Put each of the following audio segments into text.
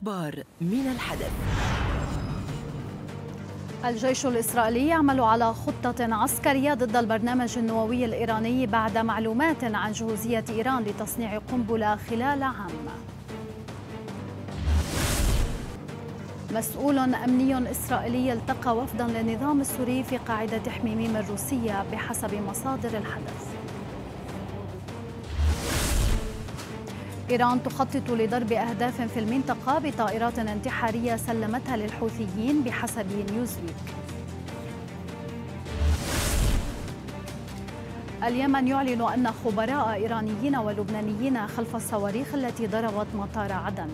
الأخبار من الحدث الجيش الإسرائيلي يعمل على خطة عسكرية ضد البرنامج النووي الإيراني بعد معلومات عن جهوزية إيران لتصنيع قنبلة خلال عام مسؤول أمني إسرائيلي التقى وفدا للنظام السوري في قاعدة حميميم الروسية بحسب مصادر الحدث إيران تخطط لضرب أهداف في المنطقة بطائرات انتحارية سلمتها للحوثيين بحسب نيوزويك اليمن يعلن أن خبراء إيرانيين ولبنانيين خلف الصواريخ التي ضربت مطار عدن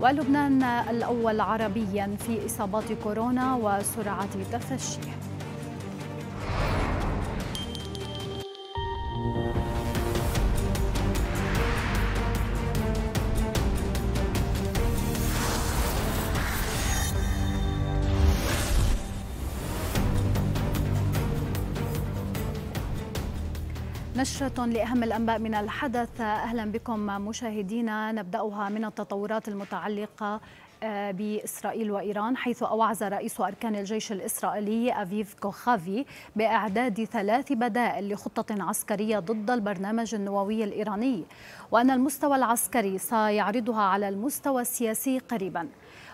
ولبنان الأول عربيا في إصابات كورونا وسرعة تفشيها نشرة لأهم الأنباء من الحدث أهلا بكم مشاهدينا نبدأها من التطورات المتعلقة آه، بإسرائيل وإيران حيث أوعز رئيس أركان الجيش الإسرائيلي أفيف كوخافي بإعداد ثلاث بدائل لخطة عسكرية ضد البرنامج النووي الإيراني وأن المستوى العسكري سيعرضها على المستوى السياسي قريباً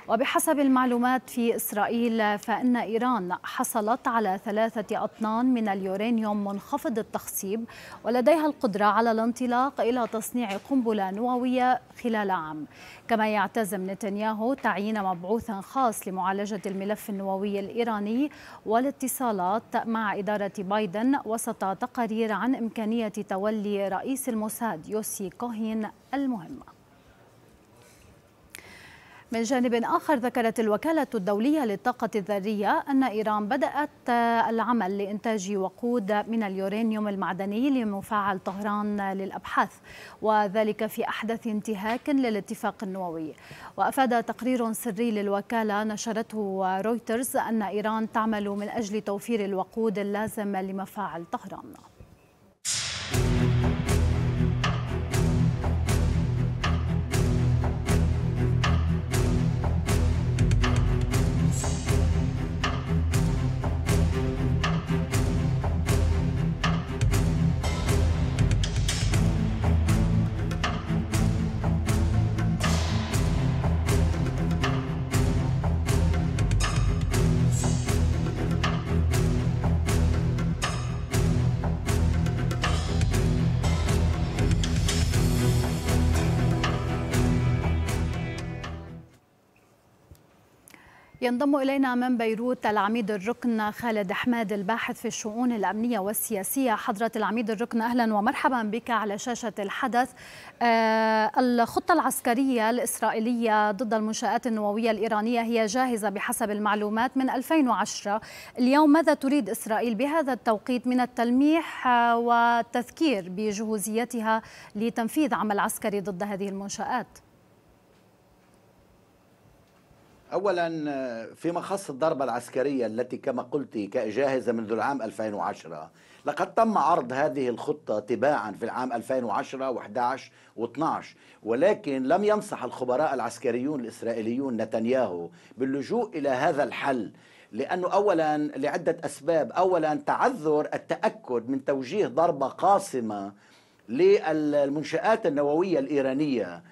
وبحسب المعلومات في إسرائيل فإن إيران حصلت على ثلاثة أطنان من اليورانيوم منخفض التخصيب ولديها القدرة على الانطلاق إلى تصنيع قنبلة نووية خلال عام كما يعتزم نتنياهو تعيين مبعوث خاص لمعالجة الملف النووي الإيراني والاتصالات مع إدارة بايدن وسط تقارير عن إمكانية تولي رئيس الموساد يوسي كوهين المهمة من جانب آخر ذكرت الوكالة الدولية للطاقة الذرية أن إيران بدأت العمل لإنتاج وقود من اليورانيوم المعدني لمفاعل طهران للأبحاث وذلك في أحدث انتهاك للاتفاق النووي وأفاد تقرير سري للوكالة نشرته رويترز أن إيران تعمل من أجل توفير الوقود اللازم لمفاعل طهران ينضم إلينا من بيروت العميد الركن خالد أحمد الباحث في الشؤون الأمنية والسياسية حضرة العميد الركن أهلا ومرحبا بك على شاشة الحدث آه، الخطة العسكرية الإسرائيلية ضد المنشآت النووية الإيرانية هي جاهزة بحسب المعلومات من 2010 اليوم ماذا تريد إسرائيل بهذا التوقيت من التلميح آه، والتذكير بجهوزيتها لتنفيذ عمل عسكري ضد هذه المنشآت؟ أولا فيما خص الضربة العسكرية التي كما قلت جاهزة منذ العام 2010 لقد تم عرض هذه الخطة تباعا في العام 2010 و11 و12 ولكن لم ينصح الخبراء العسكريون الإسرائيليون نتنياهو باللجوء إلى هذا الحل لأنه أولا لعدة أسباب أولا تعذر التأكد من توجيه ضربة قاصمة للمنشآت النووية الإيرانية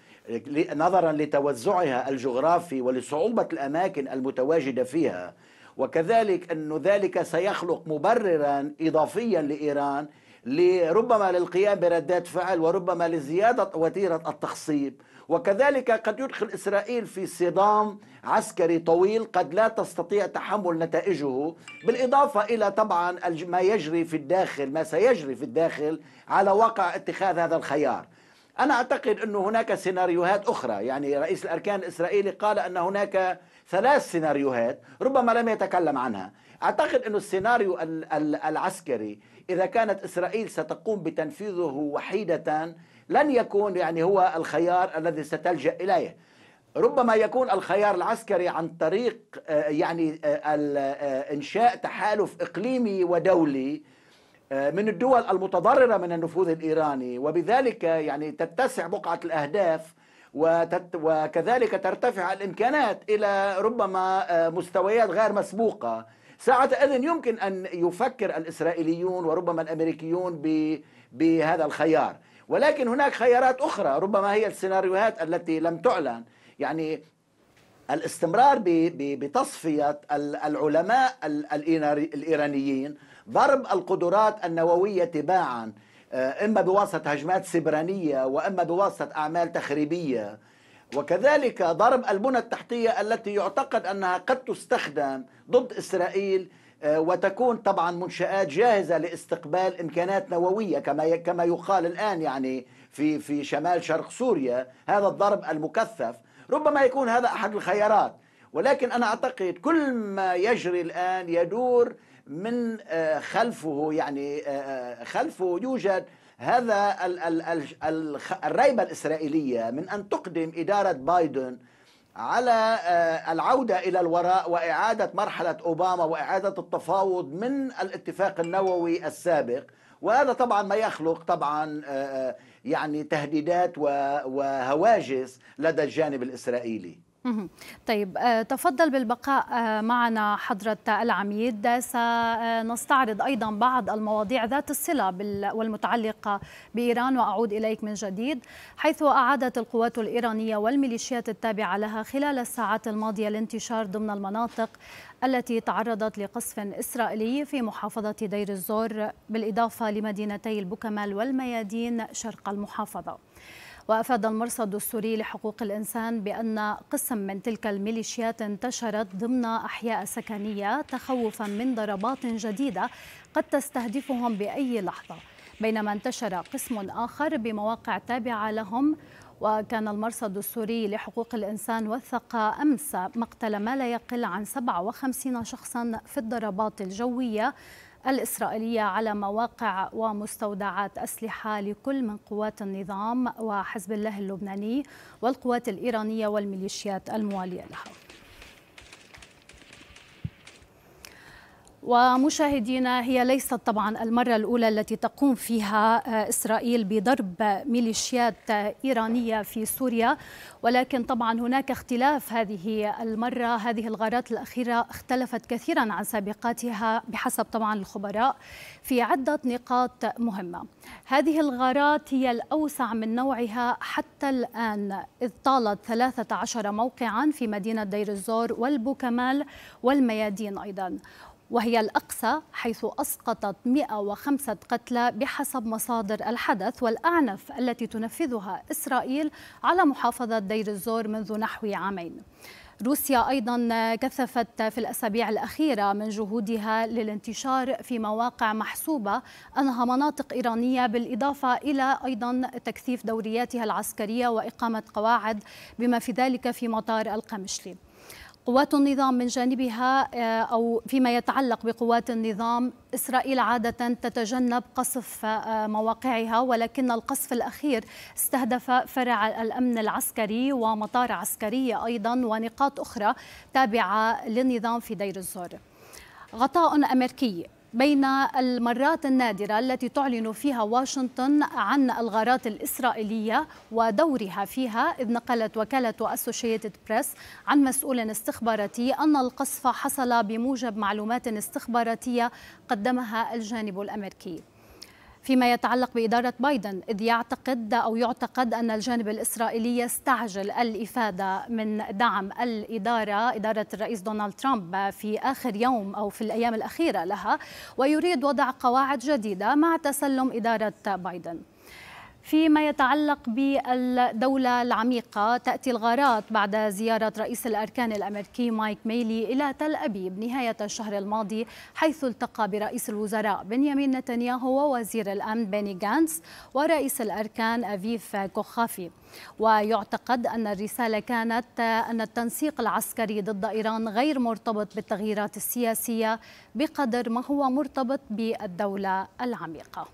نظرا لتوزعها الجغرافي ولصعوبة الأماكن المتواجدة فيها وكذلك أن ذلك سيخلق مبررا إضافيا لإيران لربما للقيام بردات فعل وربما لزيادة وتيرة التخصيب وكذلك قد يدخل إسرائيل في صدام عسكري طويل قد لا تستطيع تحمل نتائجه بالإضافة إلى طبعا ما يجري في الداخل ما سيجري في الداخل على واقع اتخاذ هذا الخيار أنا أعتقد أن هناك سيناريوهات أخرى يعني رئيس الأركان الإسرائيلي قال أن هناك ثلاث سيناريوهات ربما لم يتكلم عنها أعتقد أن السيناريو العسكري إذا كانت إسرائيل ستقوم بتنفيذه وحيدة لن يكون يعني هو الخيار الذي ستلجأ إليه ربما يكون الخيار العسكري عن طريق آه، يعني آه، آه، انشاء تحالف اقليمي ودولي آه، من الدول المتضررة من النفوذ الإيراني وبذلك يعني تتسع بقعة الأهداف وتت وكذلك ترتفع الإمكانات إلى ربما آه، مستويات غير مسبوقة ساعتئذ يمكن أن يفكر الإسرائيليون وربما الأمريكيون بهذا الخيار ولكن هناك خيارات أخرى ربما هي السيناريوهات التي لم تعلن يعني الاستمرار بتصفية العلماء الإيرانيين ضرب القدرات النووية تباعا آه، إما بواسطة هجمات سبرانية وإما بواسطة أعمال تخريبية وكذلك ضرب البنى التحتية التي يعتقد أنها قد تستخدم ضد إسرائيل آه، وتكون طبعا منشآت جاهزة لاستقبال إمكانات نووية كما كما يقال الآن يعني في في شمال شرق سوريا هذا الضرب المكثف ربما يكون هذا أحد الخيارات ولكن أنا أعتقد كل ما يجري الآن يدور من آه، خلفه يعني آه، آه، خلفه يوجد هذا الريبة الإسرائيلية من أن تقدم إدارة بايدن على العودة إلى الوراء وإعادة مرحلة أوباما وإعادة التفاوض من الاتفاق النووي السابق وهذا طبعا ما يخلق طبعا يعني تهديدات وهواجس لدى الجانب الإسرائيلي طيب آه، تفضل بالبقاء آه، معنا حضرة العميد سنستعرض آه، أيضا بعض المواضيع ذات الصلة والمتعلقة بإيران وأعود إليك من جديد حيث أعادت القوات الإيرانية والميليشيات التابعة لها خلال الساعات الماضية الانتشار ضمن المناطق التي تعرضت لقصف إسرائيلي في محافظة دير الزور بالإضافة لمدينتي البوكمال والميادين شرق المحافظة وأفاد المرصد السوري لحقوق الإنسان بأن قسم من تلك الميليشيات انتشرت ضمن أحياء سكنية تخوفا من ضربات جديدة قد تستهدفهم بأي لحظة بينما انتشر قسم آخر بمواقع تابعة لهم وكان المرصد السوري لحقوق الإنسان وثق أمس مقتل ما لا يقل عن 57 شخصا في الضربات الجوية الإسرائيلية على مواقع ومستودعات أسلحة لكل من قوات النظام وحزب الله اللبناني والقوات الإيرانية والميليشيات الموالية لها ومشاهدينا هي ليست طبعا المرة الأولى التي تقوم فيها آه، إسرائيل بضرب ميليشيات آه، إيرانية في سوريا ولكن طبعا هناك اختلاف هذه المرة هذه الغارات الأخيرة اختلفت كثيرا عن سابقاتها بحسب طبعا الخبراء في عدة نقاط مهمة هذه الغارات هي الأوسع من نوعها حتى الآن إذ طالت 13 موقعا في مدينة دير الزور والبوكمال والميادين أيضا وهي الأقصى حيث أسقطت 105 قتلى بحسب مصادر الحدث والأعنف التي تنفذها إسرائيل على محافظة دير الزور منذ نحو عامين روسيا أيضا كثفت في الأسابيع الأخيرة من جهودها للانتشار في مواقع محسوبة أنها مناطق إيرانية بالإضافة إلى أيضا تكثيف دورياتها العسكرية وإقامة قواعد بما في ذلك في مطار القمشلي قوات النظام من جانبها آه، أو فيما يتعلق بقوات النظام إسرائيل عادة تتجنب قصف آه، مواقعها ولكن القصف الأخير استهدف فرع الأمن العسكري ومطار عسكرية أيضا ونقاط أخرى تابعة للنظام في دير الزور غطاء أمريكي بين المرات النادرة التي تعلن فيها واشنطن عن الغارات الإسرائيلية ودورها فيها إذ نقلت وكالة أسوشيتد بريس عن مسؤول استخباراتي أن القصف حصل بموجب معلومات استخباراتية قدمها الجانب الأمريكي فيما يتعلق بإدارة بايدن إذ يعتقد أو يعتقد أن الجانب الإسرائيلي يستعجل الإفادة من دعم الإدارة إدارة الرئيس دونالد ترامب في آخر يوم أو في الأيام الأخيرة لها ويريد وضع قواعد جديدة مع تسلم إدارة بايدن فيما يتعلق بالدولة العميقة تأتي الغارات بعد زيارة رئيس الأركان الأمريكي مايك ميلي إلى تل أبيب نهاية الشهر الماضي حيث التقى برئيس الوزراء بنيامين نتنياهو ووزير الأمن بيني غانس ورئيس الأركان أفيف كوخافي ويعتقد أن الرسالة كانت أن التنسيق العسكري ضد إيران غير مرتبط بالتغييرات السياسية بقدر ما هو مرتبط بالدولة العميقة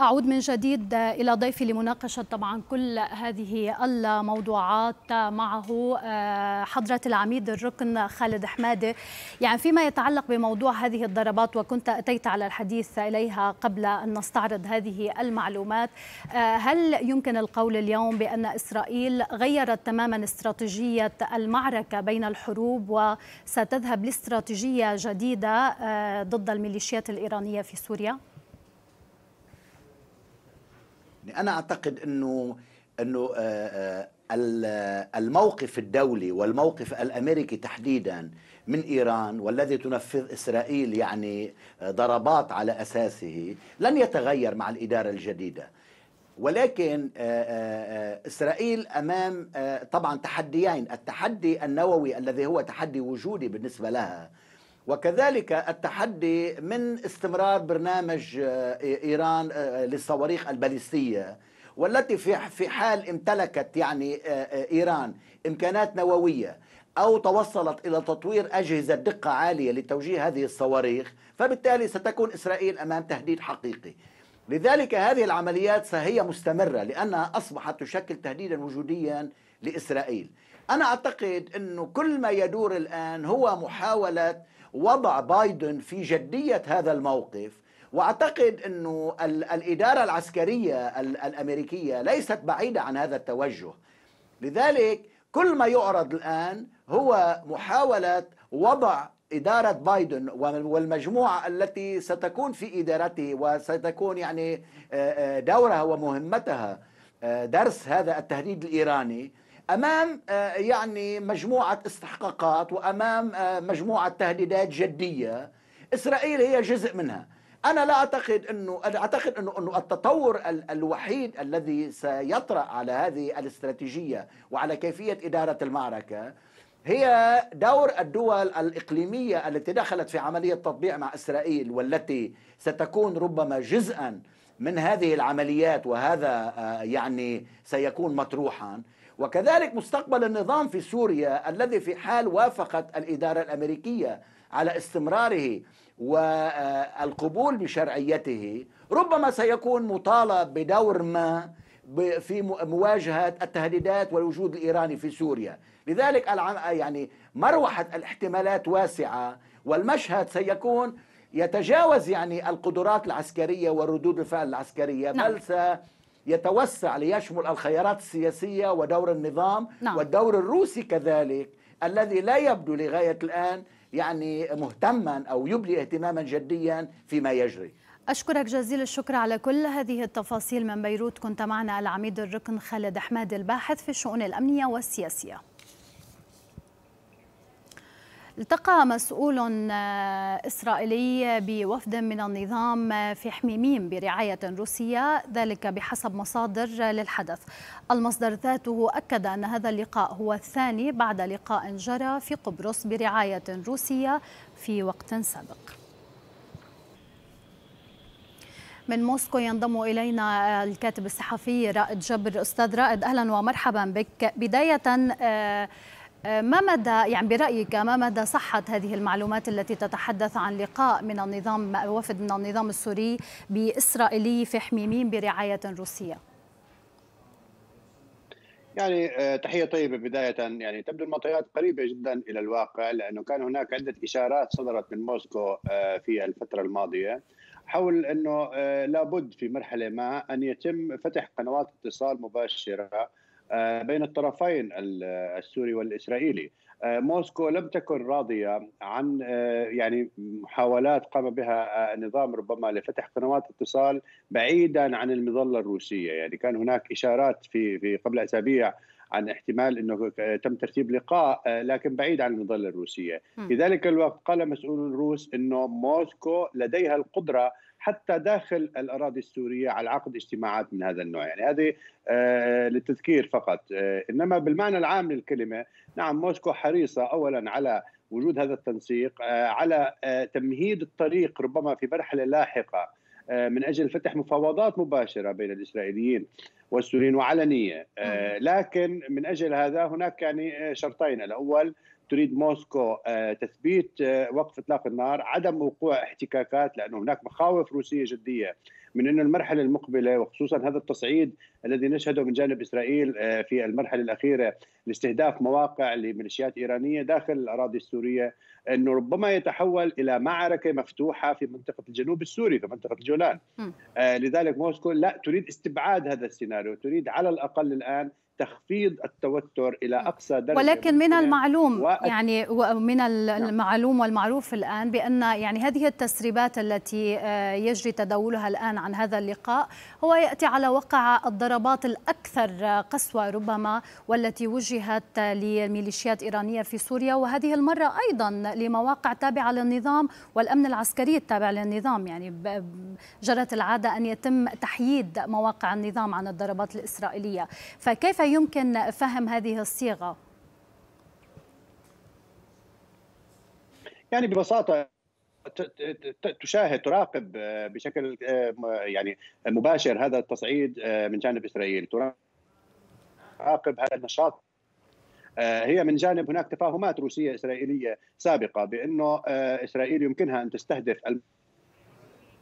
أعود من جديد إلى ضيفي لمناقشة طبعا كل هذه الموضوعات معه آه، حضرة العميد الركن خالد حمادة يعني فيما يتعلق بموضوع هذه الضربات وكنت أتيت على الحديث إليها قبل أن نستعرض هذه المعلومات آه، هل يمكن القول اليوم بأن إسرائيل غيرت تماما استراتيجية المعركة بين الحروب وستذهب لاستراتيجية جديدة آه، ضد الميليشيات الإيرانية في سوريا؟ يعني انا اعتقد انه انه آه، آه، الموقف الدولي والموقف الامريكي تحديدا من ايران والذي تنفذ اسرائيل يعني ضربات على اساسه لن يتغير مع الاداره الجديده ولكن آه، اسرائيل امام طبعا تحديين التحدي النووي الذي هو تحدي وجودي بالنسبه لها وكذلك التحدي من استمرار برنامج آه، ايران آه، للصواريخ الباليستيه والتي في في حال امتلكت يعني آه، ايران امكانات نوويه أو توصلت إلى تطوير أجهزة دقة عالية لتوجيه هذه الصواريخ فبالتالي ستكون إسرائيل أمام تهديد حقيقي لذلك هذه العمليات هي مستمرة لأنها أصبحت تشكل تهديدا وجوديا لإسرائيل أنا أعتقد أنه كل ما يدور الآن هو محاولة وضع بايدن في جدية هذا الموقف واعتقد انه الاداره العسكريه الامريكيه ليست بعيده عن هذا التوجه لذلك كل ما يعرض الان هو محاوله وضع اداره بايدن والمجموعه التي ستكون في ادارته وستكون يعني آه، آه، دورها ومهمتها آه، درس هذا التهديد الايراني امام آه، يعني مجموعه استحقاقات وامام آه، مجموعه تهديدات جديه اسرائيل هي جزء منها انا لا اعتقد انه اعتقد انه انه التطور الوحيد الذي سيطرا على هذه الاستراتيجيه وعلى كيفيه اداره المعركه هي دور الدول الاقليميه التي دخلت في عمليه تطبيع مع اسرائيل والتي ستكون ربما جزءا من هذه العمليات وهذا آه، يعني سيكون مطروحا وكذلك مستقبل النظام في سوريا الذي في حال وافقت الإدارة الأمريكية على استمراره والقبول بشرعيته ربما سيكون مطالب بدور ما في مواجهة التهديدات والوجود الإيراني في سوريا لذلك يعني مروحة الاحتمالات واسعة والمشهد سيكون يتجاوز يعني القدرات العسكرية وردود الفعل العسكرية نعم. بل يتوسع ليشمل الخيارات السياسية ودور النظام نعم. والدور الروسي كذلك الذي لا يبدو لغاية الآن يعني مهتما أو يبلي اهتماما جديا فيما يجري أشكرك جزيل الشكر على كل هذه التفاصيل من بيروت كنت معنا العميد الركن خالد أحمد الباحث في الشؤون الأمنية والسياسية التقى مسؤول آه، إسرائيلي بوفد من النظام آه، في حميميم برعاية روسية ذلك بحسب مصادر آه، للحدث المصدر ذاته أكد أن هذا اللقاء هو الثاني بعد لقاء جرى في قبرص برعاية روسية في وقت سابق من موسكو ينضم الينا الكاتب الصحفي رائد جبر استاذ رائد اهلا ومرحبا بك بدايه ما مدى يعني برأيك ما مدى صحة هذه المعلومات التي تتحدث عن لقاء من النظام وفد من النظام السوري بإسرائيلي في حميمين برعاية روسية؟ يعني آه، تحية طيبة بداية يعني تبدو المعطيات قريبة جدا إلى الواقع لأنه كان هناك عدة إشارات صدرت من موسكو آه، في الفترة الماضية حول أنه آه، لابد في مرحلة ما أن يتم فتح قنوات اتصال مباشرة آه، بين الطرفين السوري والاسرائيلي آه، موسكو لم تكن راضيه عن آه، يعني محاولات قام بها النظام ربما لفتح قنوات اتصال بعيدا عن المظله الروسيه يعني كان هناك اشارات في في قبل اسابيع عن احتمال انه تم ترتيب لقاء لكن بعيد عن المظله الروسيه، في ذلك الوقت قال مسؤول الروس انه موسكو لديها القدره حتى داخل الاراضي السوريه على عقد اجتماعات من هذا النوع يعني هذه آه، للتذكير فقط آه، انما بالمعنى العام للكلمه نعم موسكو حريصه اولا على وجود هذا التنسيق آه، على تمهيد الطريق ربما في مرحله لاحقه من اجل فتح مفاوضات مباشره بين الاسرائيليين والسوريين وعلنيه نعم. لكن من اجل هذا هناك يعني شرطين الاول تريد موسكو آه، تثبيت آه، وقف اطلاق النار عدم وقوع احتكاكات لانه هناك مخاوف روسيه جديه من انه المرحله المقبله وخصوصا هذا التصعيد الذي نشهده من جانب اسرائيل آه، في المرحله الاخيره لاستهداف مواقع لميليشيات ايرانيه داخل الاراضي السوريه انه ربما يتحول الى معركه مفتوحه في منطقه الجنوب السوري في منطقه الجولان آه لذلك موسكو لا تريد استبعاد هذا السيناريو تريد على الاقل الان تخفيض التوتر الى اقصى درجه ولكن من المعلوم يعني من نعم. المعلوم والمعروف الان بان يعني هذه التسريبات التي آه، يجري تداولها الان عن هذا اللقاء هو ياتي على وقع الضربات الاكثر آه، قسوه ربما والتي وجهت لميليشيات ايرانيه في سوريا وهذه المره ايضا لمواقع تابعه للنظام والامن العسكري التابع للنظام يعني جرت العاده ان يتم تحييد مواقع النظام عن الضربات الاسرائيليه فكيف يمكن فهم هذه الصيغه؟ يعني ببساطه تشاهد تراقب آه، بشكل آه، يعني مباشر هذا التصعيد آه، من جانب اسرائيل تراقب هذا النشاط هي من جانب هناك تفاهمات روسيه اسرائيليه سابقه بانه اسرائيل يمكنها ان تستهدف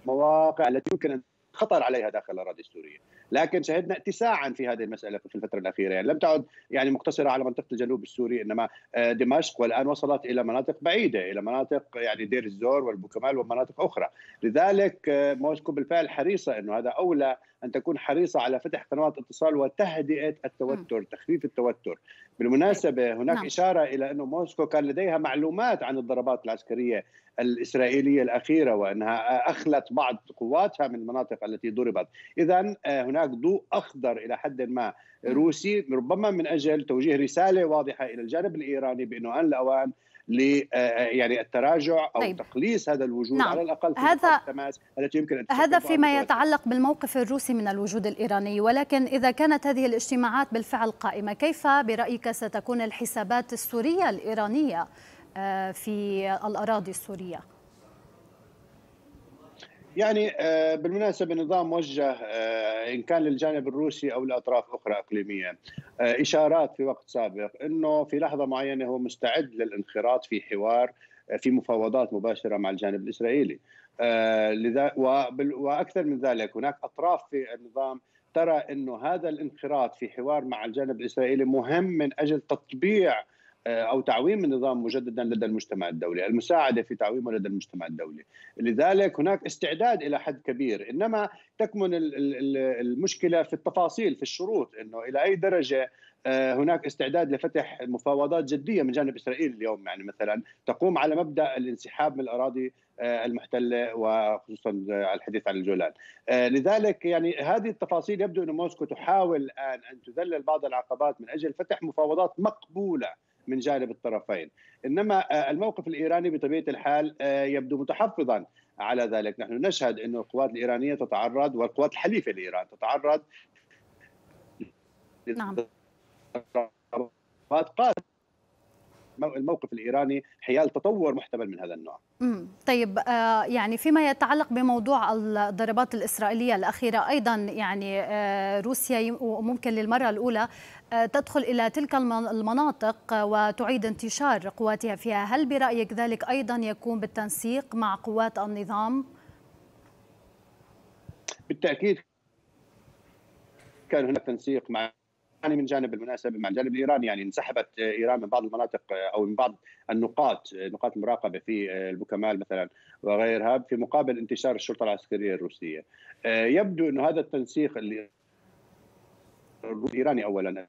المواقع التي يمكن ان خطر عليها داخل الاراضي السوريه، لكن شهدنا اتساعا في هذه المساله في الفتره الاخيره، يعني لم تعد يعني مقتصره على منطقه الجنوب السوري انما آه، دمشق والان وصلت الى مناطق بعيده، الى مناطق يعني دير الزور والبوكمال ومناطق اخرى، لذلك آه، موسكو بالفعل حريصه انه هذا اولى ان تكون حريصه على فتح قنوات اتصال وتهدئه التوتر تخفيف التوتر بالمناسبه نعم. هناك نعم. اشاره الى انه موسكو كان لديها معلومات عن الضربات العسكريه الاسرائيليه الاخيره وانها اخلت بعض قواتها من المناطق التي ضربت اذا آه، هناك ضوء اخضر الى حد ما روسي ربما من اجل توجيه رساله واضحه الى الجانب الايراني بانه ان الاوان ل آه، آه، يعني التراجع او طيب. تقليص هذا الوجود نعم. على الاقل في هذا التماس التي يمكن أن هذا فيما يتعلق بالموقف الروسي من الوجود الايراني ولكن اذا كانت هذه الاجتماعات بالفعل قائمه كيف برايك ستكون الحسابات السوريه الايرانيه آه، في الاراضي السوريه؟ يعني آه، بالمناسبة نظام موجه آه، إن كان للجانب الروسي أو لأطراف أخرى إقليمية آه، إشارات في وقت سابق أنه في لحظة معينة هو مستعد للانخراط في حوار في مفاوضات مباشرة مع الجانب الإسرائيلي وأكثر من ذلك هناك أطراف في النظام ترى أنه هذا الانخراط في حوار مع الجانب الإسرائيلي مهم من أجل تطبيع آه، او تعويم النظام مجددا لدى المجتمع الدولي، المساعده في تعويمه لدى المجتمع الدولي، لذلك هناك استعداد الى حد كبير، انما تكمن المشكله في التفاصيل في الشروط انه الى اي درجه آه، هناك استعداد لفتح مفاوضات جديه من جانب اسرائيل اليوم يعني مثلا تقوم على مبدا الانسحاب من الاراضي آه، المحتله وخصوصا الحديث عن الجولان. لذلك يعني هذه التفاصيل يبدو ان موسكو تحاول الان ان تذلل بعض العقبات من اجل فتح مفاوضات مقبوله من جانب الطرفين انما آه، الموقف الايراني بطبيعه الحال آه، يبدو متحفظا على ذلك نحن نشهد أن القوات الإيرانية تتعرض والقوات الحليفة لإيران تتعرض نعم قاتلة الموقف الايراني حيال تطور محتمل من هذا النوع. امم طيب آه، يعني فيما يتعلق بموضوع الضربات الاسرائيليه الاخيره ايضا يعني آه، روسيا وممكن للمره الاولى آه، تدخل الى تلك المناطق وتعيد انتشار قواتها فيها، هل برايك ذلك ايضا يكون بالتنسيق مع قوات النظام؟ بالتاكيد كان هناك تنسيق مع يعني من جانب بالمناسبه مع الجانب الايراني يعني انسحبت ايران من بعض المناطق او من بعض النقاط نقاط المراقبه في البوكمال مثلا وغيرها في مقابل انتشار الشرطه العسكريه الروسيه يبدو انه هذا التنسيق اللي الايراني اولا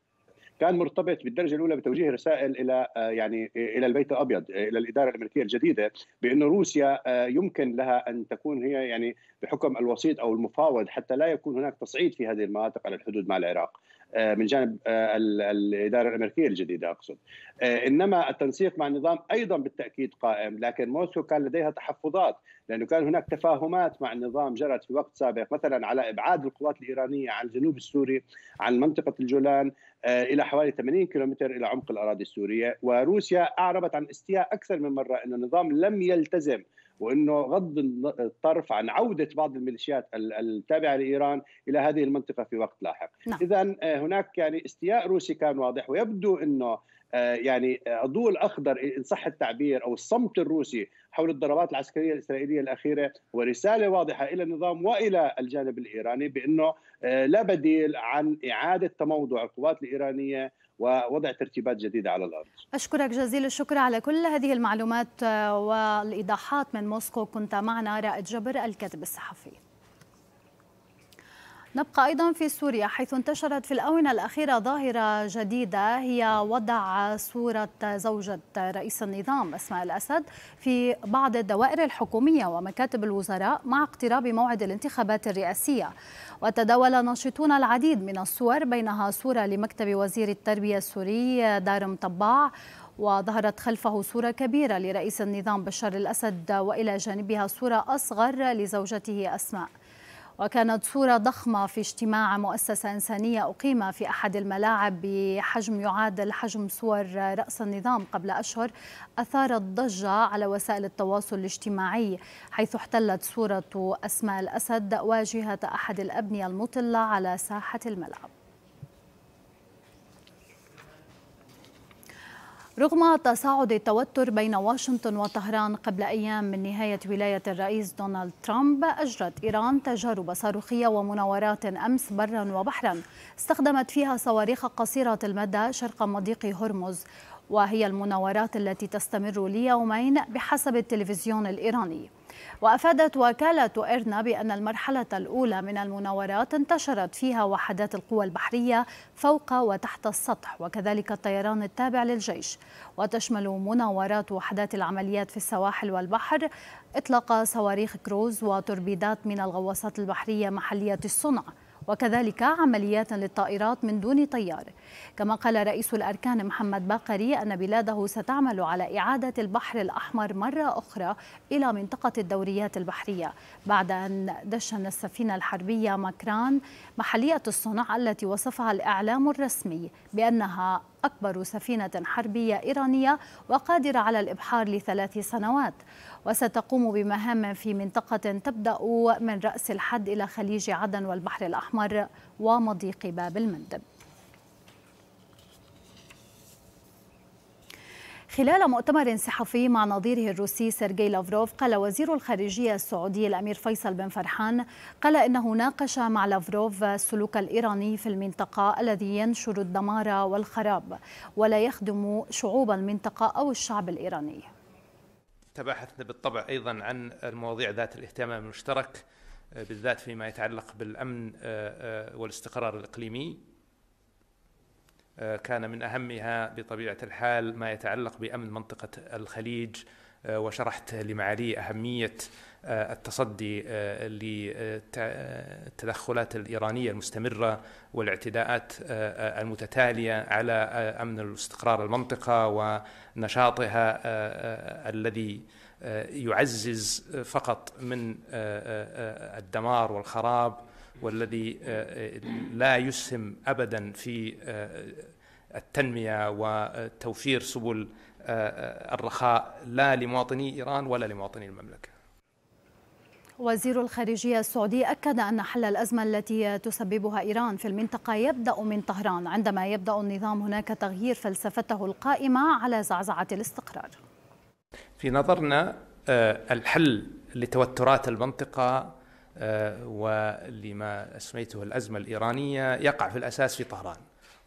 كان مرتبط بالدرجه الاولى بتوجيه رسائل الى يعني الى البيت الابيض الى الاداره الامريكيه الجديده بانه روسيا يمكن لها ان تكون هي يعني بحكم الوسيط او المفاوض حتى لا يكون هناك تصعيد في هذه المناطق على الحدود مع العراق آه، من جانب آه، الاداره الامريكيه الجديده اقصد آه، انما التنسيق مع النظام ايضا بالتاكيد قائم لكن موسكو كان لديها تحفظات لانه كان هناك تفاهمات مع النظام جرت في وقت سابق مثلا على ابعاد القوات الايرانيه عن الجنوب السوري عن منطقه الجولان الى حوالي 80 كيلومتر الى عمق الاراضي السوريه وروسيا اعربت عن استياء اكثر من مره ان النظام لم يلتزم وانه غض الطرف عن عوده بعض الميليشيات التابعه لايران الى هذه المنطقه في وقت لاحق نعم. اذا آه، هناك يعني استياء روسي كان واضح ويبدو انه آه، يعني آه، الضوء الاخضر ان صح التعبير او الصمت الروسي حول الضربات العسكريه الاسرائيليه الاخيره ورساله واضحه الى النظام والى الجانب الايراني بانه لا بديل عن اعاده تموضع القوات الايرانيه ووضع ترتيبات جديدة على الأرض أشكرك جزيل الشكر على كل هذه المعلومات آه، والإيضاحات من موسكو كنت معنا رائد جبر الكاتب الصحفي نبقى أيضا في سوريا حيث انتشرت في الآونة الأخيرة ظاهرة جديدة هي وضع صورة زوجة رئيس النظام أسماء الأسد في بعض الدوائر الحكومية ومكاتب الوزراء مع اقتراب موعد الانتخابات الرئاسية وتداول ناشطون العديد من الصور بينها صورة لمكتب وزير التربية السوري دارم طباع وظهرت خلفه صورة كبيرة لرئيس النظام بشار الأسد وإلى جانبها صورة أصغر لزوجته أسماء وكانت صورة ضخمة في اجتماع مؤسسة إنسانية أقيمة في أحد الملاعب بحجم يعادل حجم صور رأس النظام قبل أشهر أثارت ضجة على وسائل التواصل الاجتماعي حيث احتلت صورة أسماء الأسد واجهة أحد الأبنية المطلة على ساحة الملعب رغم تصاعد التوتر بين واشنطن وطهران قبل أيام من نهاية ولاية الرئيس دونالد ترامب أجرت إيران تجارب صاروخية ومناورات أمس برا وبحرا استخدمت فيها صواريخ قصيرة المدى شرق مضيق هرمز وهي المناورات التي تستمر ليومين بحسب التلفزيون الإيراني وأفادت وكالة إرنا بأن المرحلة الأولى من المناورات انتشرت فيها وحدات القوى البحرية فوق وتحت السطح وكذلك الطيران التابع للجيش وتشمل مناورات وحدات العمليات في السواحل والبحر إطلاق صواريخ كروز وتوربيدات من الغواصات البحرية محلية الصنع وكذلك عمليات للطائرات من دون طيار كما قال رئيس الأركان محمد باقري أن بلاده ستعمل على إعادة البحر الأحمر مرة أخرى إلى منطقة الدوريات البحرية بعد أن دشن السفينة الحربية ماكران محلية الصنع التي وصفها الإعلام الرسمي بأنها أكبر سفينة حربية إيرانية وقادرة على الإبحار لثلاث سنوات وستقوم بمهام في منطقة تبدأ من رأس الحد إلى خليج عدن والبحر الأحمر ومضيق باب المندب خلال مؤتمر صحفي مع نظيره الروسي سيرجي لافروف قال وزير الخارجية السعودي الأمير فيصل بن فرحان قال إنه ناقش مع لافروف السلوك الإيراني في المنطقة الذي ينشر الدمار والخراب ولا يخدم شعوب المنطقة أو الشعب الإيراني تباحثنا بالطبع أيضا عن المواضيع ذات الاهتمام المشترك بالذات فيما يتعلق بالأمن آه، آه، والاستقرار الإقليمي آه، كان من اهمها بطبيعه الحال ما يتعلق بامن منطقه الخليج آه، وشرحت لمعالي اهميه آه، التصدي للتدخلات الايرانيه المستمره والاعتداءات المتتاليه على امن واستقرار المنطقه ونشاطها الذي يعزز فقط من الدمار والخراب والذي آه، آه، لا يسهم ابدا في آه، التنميه وتوفير سبل الرخاء لا لمواطني ايران ولا لمواطني المملكه. وزير الخارجية السعودي أكد أن حل الأزمة التي تسببها إيران في المنطقة يبدأ من طهران عندما يبدأ النظام هناك تغيير فلسفته القائمة على زعزعة الاستقرار في نظرنا الحل لتوترات المنطقة آه، ولما اسميته الازمه الايرانيه يقع في الاساس في طهران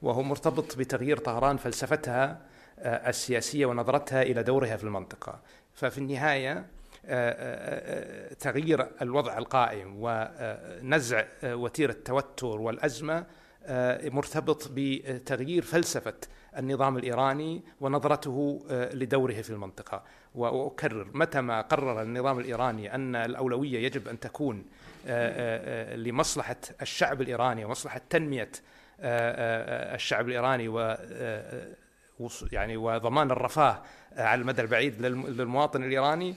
وهو مرتبط بتغيير طهران فلسفتها آه، السياسيه ونظرتها الى دورها في المنطقه ففي النهايه آه، تغيير الوضع القائم ونزع وتيره التوتر والازمه مرتبط بتغيير فلسفه النظام الايراني ونظرته آه، لدوره في المنطقه واكرر متى ما قرر النظام الايراني ان الاولويه يجب ان تكون آه، آه، لمصلحه الشعب الايراني ومصلحه تنميه الشعب الايراني و يعني وضمان الرفاه على المدى البعيد للمواطن الايراني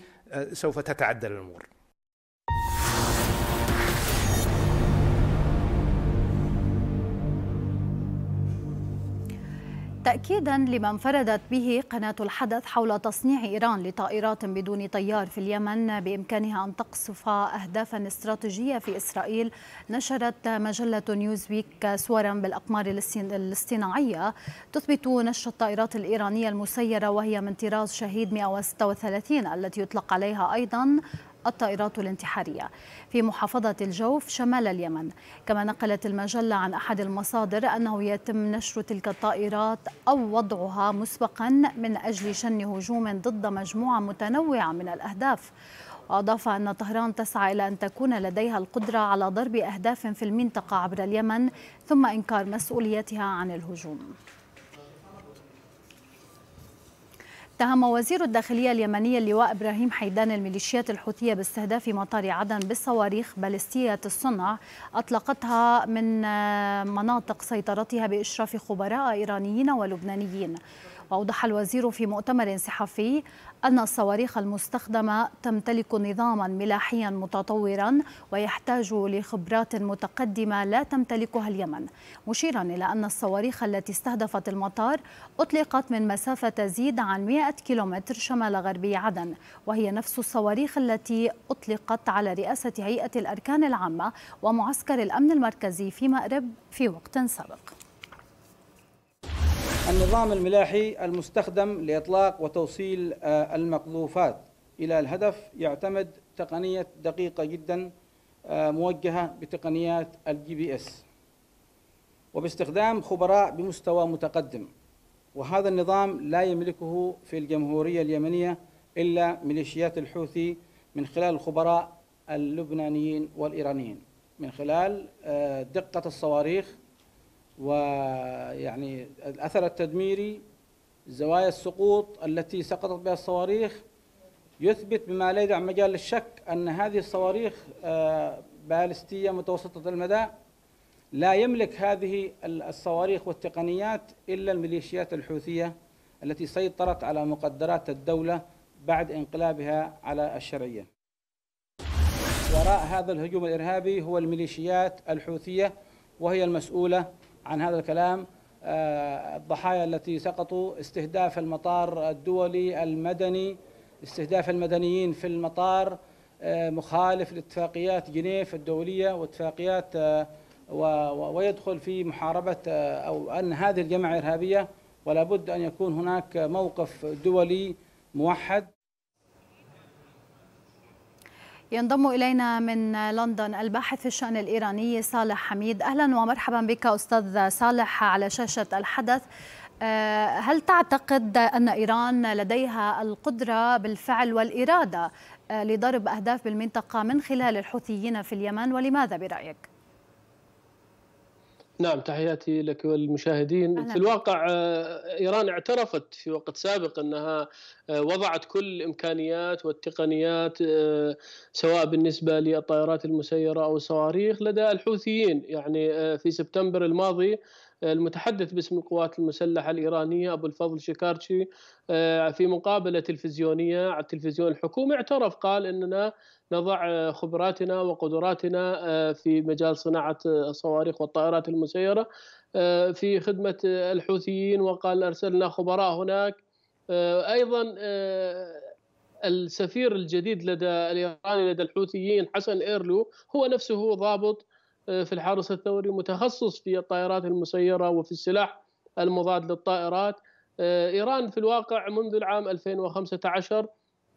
سوف تتعدل الامور تأكيدا لما انفردت به قناة الحدث حول تصنيع إيران لطائرات بدون طيار في اليمن بإمكانها أن تقصف أهدافا استراتيجية في إسرائيل نشرت مجلة نيوزويك صورا بالأقمار الاصطناعية تثبت نشر الطائرات الإيرانية المسيرة وهي من طراز شهيد 136 التي يطلق عليها أيضا الطائرات الانتحارية في محافظة الجوف شمال اليمن كما نقلت المجلة عن أحد المصادر أنه يتم نشر تلك الطائرات أو وضعها مسبقا من أجل شن هجوم ضد مجموعة متنوعة من الأهداف وأضاف أن طهران تسعى إلى أن تكون لديها القدرة على ضرب أهداف في المنطقة عبر اليمن ثم إنكار مسؤوليتها عن الهجوم اتهم وزير الداخلية اليمني اللواء إبراهيم حيدان الميليشيات الحوثية باستهداف مطار عدن بالصواريخ بالستية الصنع أطلقتها من آه، مناطق سيطرتها بإشراف خبراء إيرانيين ولبنانيين وأوضح الوزير في مؤتمر صحفي أن الصواريخ المستخدمة تمتلك نظاما ملاحيا متطورا ويحتاج لخبرات متقدمة لا تمتلكها اليمن مشيرا إلى أن الصواريخ التي استهدفت المطار أطلقت من مسافة تزيد عن 100 كيلومتر شمال غربي عدن وهي نفس الصواريخ التي أطلقت على رئاسة هيئة الأركان العامة ومعسكر الأمن المركزي في مأرب في وقت سابق النظام الملاحي المستخدم لإطلاق وتوصيل آه، المقذوفات إلى الهدف يعتمد تقنية دقيقة جدا آه، موجهة بتقنيات الجي بي اس وباستخدام خبراء بمستوى متقدم وهذا النظام لا يملكه في الجمهورية اليمنية إلا ميليشيات الحوثي من خلال الخبراء اللبنانيين والإيرانيين من خلال آه، دقة الصواريخ ويعني الأثر التدميري زوايا السقوط التي سقطت بها الصواريخ يثبت بما لا يدع مجال للشك أن هذه الصواريخ آه، بالستية متوسطة المدى لا يملك هذه الصواريخ والتقنيات إلا الميليشيات الحوثية التي سيطرت على مقدرات الدولة بعد انقلابها على الشرعية وراء هذا الهجوم الإرهابي هو الميليشيات الحوثية وهي المسؤولة عن هذا الكلام آه، الضحايا التي سقطوا استهداف المطار الدولي المدني استهداف المدنيين في المطار آه، مخالف لاتفاقيات جنيف الدولية واتفاقيات آه، ويدخل في محاربة أو أن هذه الجماعة إرهابية ولا بد أن يكون هناك موقف دولي موحد ينضم إلينا من لندن الباحث في الشأن الإيراني صالح حميد أهلا ومرحبا بك أستاذ صالح على شاشة الحدث آه، هل تعتقد أن إيران لديها القدرة بالفعل والإرادة آه، لضرب أهداف بالمنطقة من خلال الحوثيين في اليمن ولماذا برأيك؟ نعم تحياتي لك والمشاهدين أهلا. في الواقع آه، إيران اعترفت في وقت سابق أنها آه، وضعت كل الإمكانيات والتقنيات آه، سواء بالنسبة للطائرات المسيرة أو الصواريخ لدى الحوثيين يعني في سبتمبر الماضي المتحدث باسم القوات المسلحة الإيرانية أبو الفضل شيكارتشي آه، في مقابلة تلفزيونية على التلفزيون الحكومي اعترف قال أننا نضع آه، خبراتنا وقدراتنا آه، في مجال صناعة الصواريخ والطائرات المسيرة في خدمة الحوثيين وقال أرسلنا خبراء هناك أيضا السفير الجديد لدى الايراني لدى الحوثيين حسن ايرلو هو نفسه ضابط آه، في الحرس الثوري متخصص في الطائرات المسيرة وفي السلاح المضاد للطائرات آه، إيران في الواقع منذ العام 2015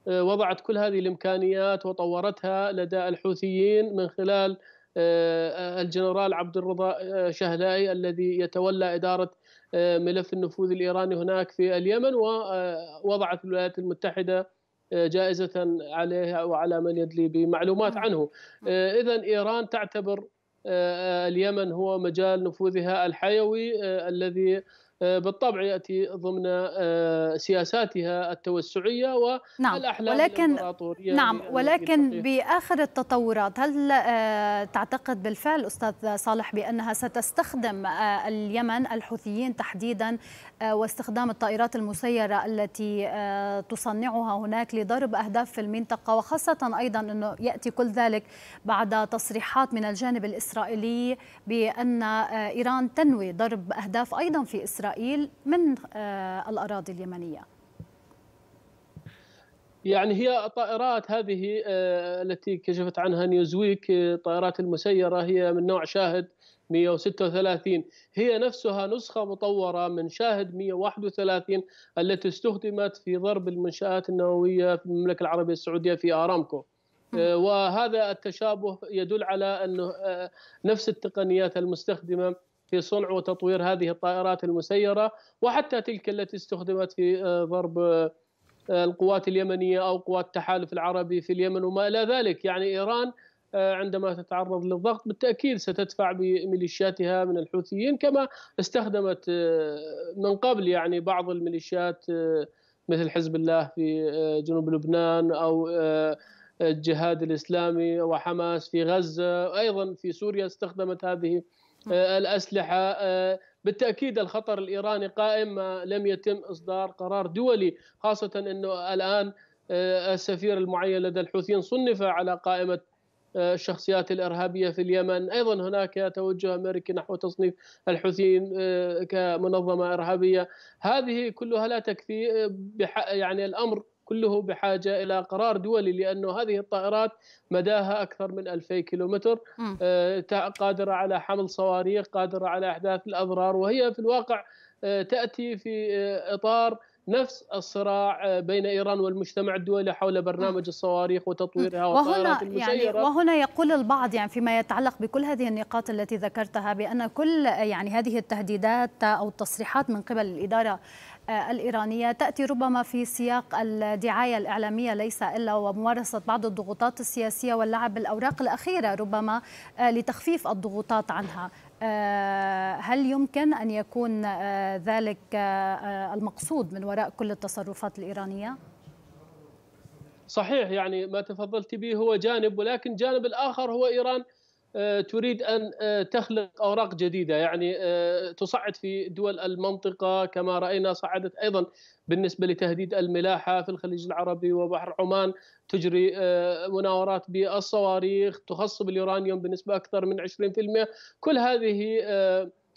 آه، وضعت كل هذه الإمكانيات وطورتها لدى الحوثيين من خلال الجنرال عبد الرضا شهلائي الذي يتولى إدارة ملف النفوذ الإيراني هناك في اليمن ووضعت الولايات المتحدة جائزة عليه وعلى من يدلي بمعلومات نعم. عنه إذا إيران تعتبر آه، اليمن هو مجال نفوذها الحيوي آه، الذي آه، بالطبع ياتي ضمن سياساتها التوسعيه والاحلام نعم ولكن نعم ولكن باخر التطورات هل تعتقد بالفعل استاذ صالح بانها ستستخدم اليمن الحوثيين تحديدا آه، واستخدام الطائرات المسيرة التي آه، تصنعها هناك لضرب أهداف في المنطقة وخاصة أيضا أنه يأتي كل ذلك بعد تصريحات من الجانب الإسرائيلي بأن آه، إيران تنوي ضرب أهداف أيضا في إسرائيل من الأراضي اليمنية يعني هي الطائرات هذه التي كشفت عنها نيوزويك طائرات المسيرة هي من نوع شاهد 136 هي نفسها نسخة مطورة من شاهد 131 التي استخدمت في ضرب المنشآت النووية في المملكة العربية السعودية في أرامكو آه، وهذا التشابه يدل على أنه آه، نفس التقنيات المستخدمة في صنع وتطوير هذه الطائرات المسيرة وحتى تلك التي استخدمت في آه، ضرب القوات اليمنية أو قوات التحالف العربي في اليمن وما إلى ذلك يعني إيران آه، عندما تتعرض للضغط بالتاكيد ستدفع بميليشياتها من الحوثيين كما استخدمت آه، من قبل يعني بعض الميليشيات آه، مثل حزب الله في جنوب لبنان او الجهاد الاسلامي وحماس في غزه ايضا في سوريا استخدمت هذه الاسلحه بالتاكيد الخطر الايراني قائم ما لم يتم اصدار قرار دولي خاصه انه الان السفير المعين لدى الحوثيين صنف على قائمه آه، الشخصيات الارهابيه في اليمن، ايضا هناك توجه امريكي نحو تصنيف الحوثيين آه، كمنظمه ارهابيه، هذه كلها لا تكفي آه، يعني الامر كله بحاجة إلى قرار دولي لأنه هذه الطائرات مداها أكثر من 2000 كيلومتر قادرة على حمل صواريخ قادرة على أحداث الأضرار وهي في الواقع تأتي في إطار نفس الصراع بين ايران والمجتمع الدولي حول برنامج الصواريخ وتطويرها وهنا يعني وهنا يقول البعض يعني فيما يتعلق بكل هذه النقاط التي ذكرتها بان كل يعني هذه التهديدات او التصريحات من قبل الاداره الإيرانية تأتي ربما في سياق الدعاية الإعلامية ليس إلا وممارسة بعض الضغوطات السياسية واللعب بالأوراق الأخيرة ربما لتخفيف الضغوطات عنها آه، هل يمكن أن يكون آه، ذلك آه، المقصود من وراء كل التصرفات الإيرانية؟ صحيح يعني ما تفضلت به هو جانب ولكن جانب الآخر هو إيران آه، تريد ان آه، تخلق اوراق جديده يعني آه، تصعد في دول المنطقه كما راينا صعدت ايضا بالنسبه لتهديد الملاحه في الخليج العربي وبحر عمان تجري مناورات بالصواريخ تخصب اليورانيوم بنسبه اكثر من 20% كل هذه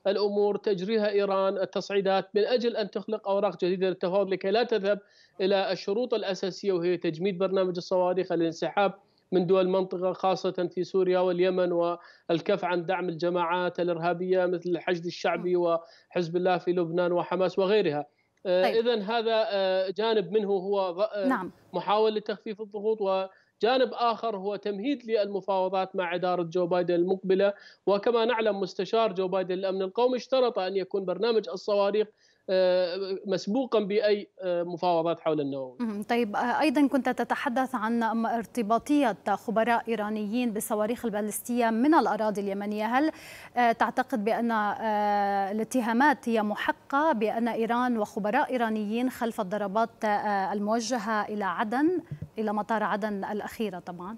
الامور تجريها ايران التصعيدات من اجل ان تخلق اوراق جديده للتفاوض لكي لا تذهب الى الشروط الاساسيه وهي تجميد برنامج الصواريخ الانسحاب من دول المنطقة خاصة في سوريا واليمن والكف عن دعم الجماعات الإرهابية مثل الحشد الشعبي وحزب الله في لبنان وحماس وغيرها آه، طيب. إذا هذا آه، جانب منه هو آه، نعم. محاولة لتخفيف الضغوط و جانب اخر هو تمهيد للمفاوضات مع اداره جو بايدن المقبله وكما نعلم مستشار جو بايدن الامن القومي اشترط ان يكون برنامج الصواريخ آه، مسبوقا باي آه، مفاوضات حول النووي. طيب آه، ايضا كنت تتحدث عن ارتباطيه خبراء ايرانيين بالصواريخ البالستيه من الاراضي اليمنيه، هل تعتقد بان الاتهامات هي محقه بان ايران وخبراء ايرانيين خلف الضربات الموجهه الى عدن الى مطار عدن الاخيره طبعا؟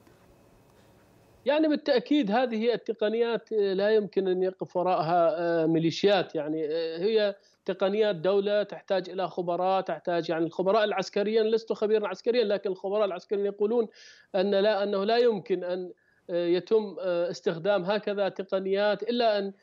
يعني بالتاكيد هذه التقنيات آه، لا يمكن ان يقف وراءها آه، ميليشيات يعني آه، هي تقنيات دوله تحتاج الى خبراء تحتاج يعني الخبراء العسكريين لست خبيرا عسكريا لكن الخبراء العسكريين يقولون ان لا انه لا يمكن ان يتم استخدام هكذا تقنيات الا ان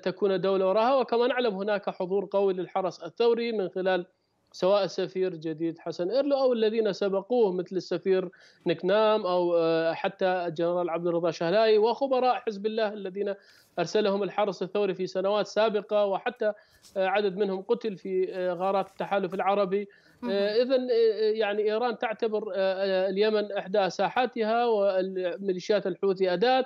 تكون دوله وراها وكما نعلم هناك حضور قوي للحرس الثوري من خلال سواء السفير جديد حسن ايرلو او الذين سبقوه مثل السفير نكنام او آه، حتى الجنرال عبد الرضا شهلاي وخبراء حزب الله الذين ارسلهم الحرس الثوري في سنوات سابقه وحتى آه، عدد منهم قتل في آه، غارات التحالف العربي اذا يعني ايران تعتبر اليمن احدى ساحاتها والميليشيات الحوثي اداه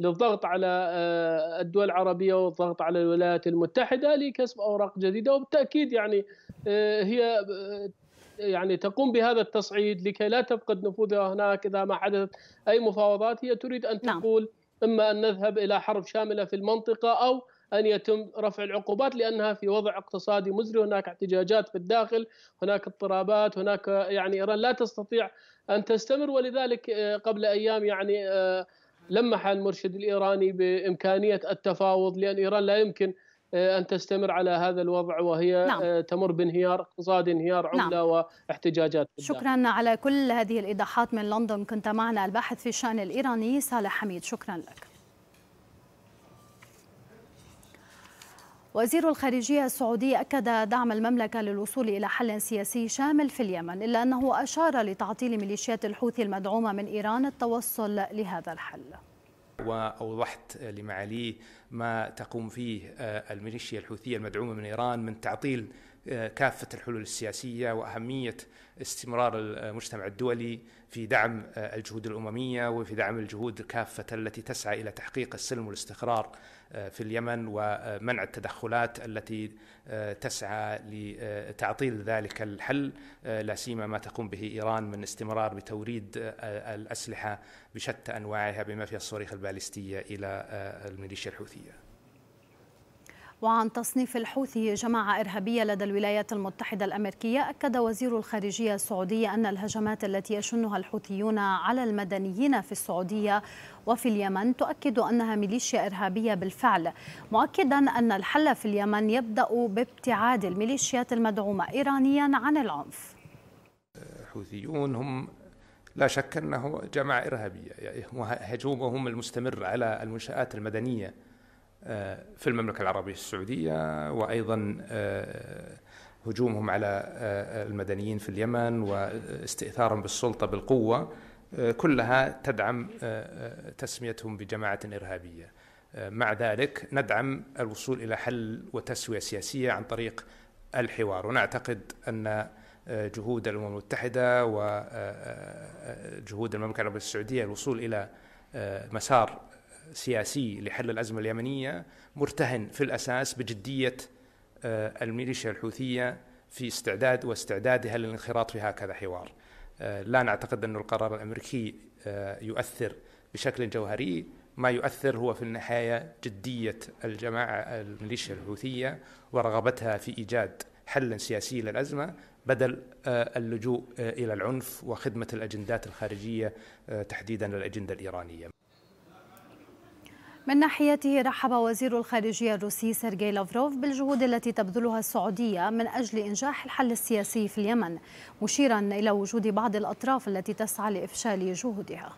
للضغط على آه، الدول العربية والضغط على الولايات المتحدة لكسب أوراق جديدة وبالتأكيد يعني آه، هي آه، يعني تقوم بهذا التصعيد لكي لا تفقد نفوذها هناك إذا ما حدثت أي مفاوضات هي تريد أن نعم. تقول إما أن نذهب إلى حرب شاملة في المنطقة أو ان يتم رفع العقوبات لانها في وضع اقتصادي مزري هناك احتجاجات في الداخل هناك اضطرابات هناك يعني ايران لا تستطيع ان تستمر ولذلك قبل ايام يعني لمح المرشد الايراني بامكانيه التفاوض لان ايران لا يمكن آه، ان تستمر على هذا الوضع وهي آه، نعم. تمر بانهيار اقتصادي انهيار نعم. عمله نعم. واحتجاجات شكرا على كل هذه الايضاحات من لندن كنت معنا الباحث في الشان الايراني صالح حميد شكرا لك وزير الخارجية السعودي أكد دعم المملكة للوصول إلى حل سياسي شامل في اليمن إلا أنه أشار لتعطيل ميليشيات الحوثي المدعومة من إيران التوصل لهذا الحل واوضحت لمعالي ما تقوم فيه آه، الميليشيا الحوثيه المدعومه من ايران من تعطيل كافة الحلول السياسية وأهمية استمرار المجتمع الدولي في دعم الجهود الأممية وفي دعم الجهود كافة التي تسعى إلى تحقيق السلم والاستقرار آه، في اليمن ومنع التدخلات التي آه، تسعى لتعطيل ذلك الحل آه، لا سيما ما تقوم به إيران من استمرار بتوريد الأسلحة بشتى أنواعها بما فيها الصواريخ البالستية إلى الميليشيا الحوثية وعن تصنيف الحوثي جماعة إرهابية لدى الولايات المتحدة الأمريكية أكد وزير الخارجية السعودية أن الهجمات التي يشنها الحوثيون على المدنيين في السعودية وفي اليمن تؤكد أنها ميليشيا إرهابية بالفعل مؤكدا أن الحل في اليمن يبدأ بابتعاد الميليشيات المدعومة إيرانيا عن العنف الحوثيون هم لا شك انه جماعه ارهابيه يعني هجومهم المستمر على المنشات المدنيه آه، في المملكة العربية السعودية وأيضا آه، هجومهم على آه، المدنيين في اليمن واستئثارهم بالسلطة بالقوة كلها تدعم تسميتهم بجماعة إرهابية مع ذلك ندعم الوصول إلى حل وتسوية سياسية عن طريق الحوار ونعتقد أن جهود الأمم المتحدة وجهود المملكة العربية السعودية الوصول إلى مسار سياسي لحل الأزمة اليمنية مرتهن في الأساس بجدية آه، الميليشيا الحوثية في استعداد واستعدادها للانخراط في هكذا حوار آه، لا نعتقد أن القرار الأمريكي آه، يؤثر بشكل جوهري ما يؤثر هو في النهاية جدية الجماعة الميليشيا الحوثية ورغبتها في إيجاد حل سياسي للأزمة بدل اللجوء إلى العنف وخدمة الأجندات الخارجية تحديدا الأجندة الإيرانية من ناحيته رحب وزير الخارجية الروسي سيرجي لافروف بالجهود التي تبذلها السعودية من أجل إنجاح الحل السياسي في اليمن مشيرا إلى وجود بعض الأطراف التي تسعى لإفشال جهودها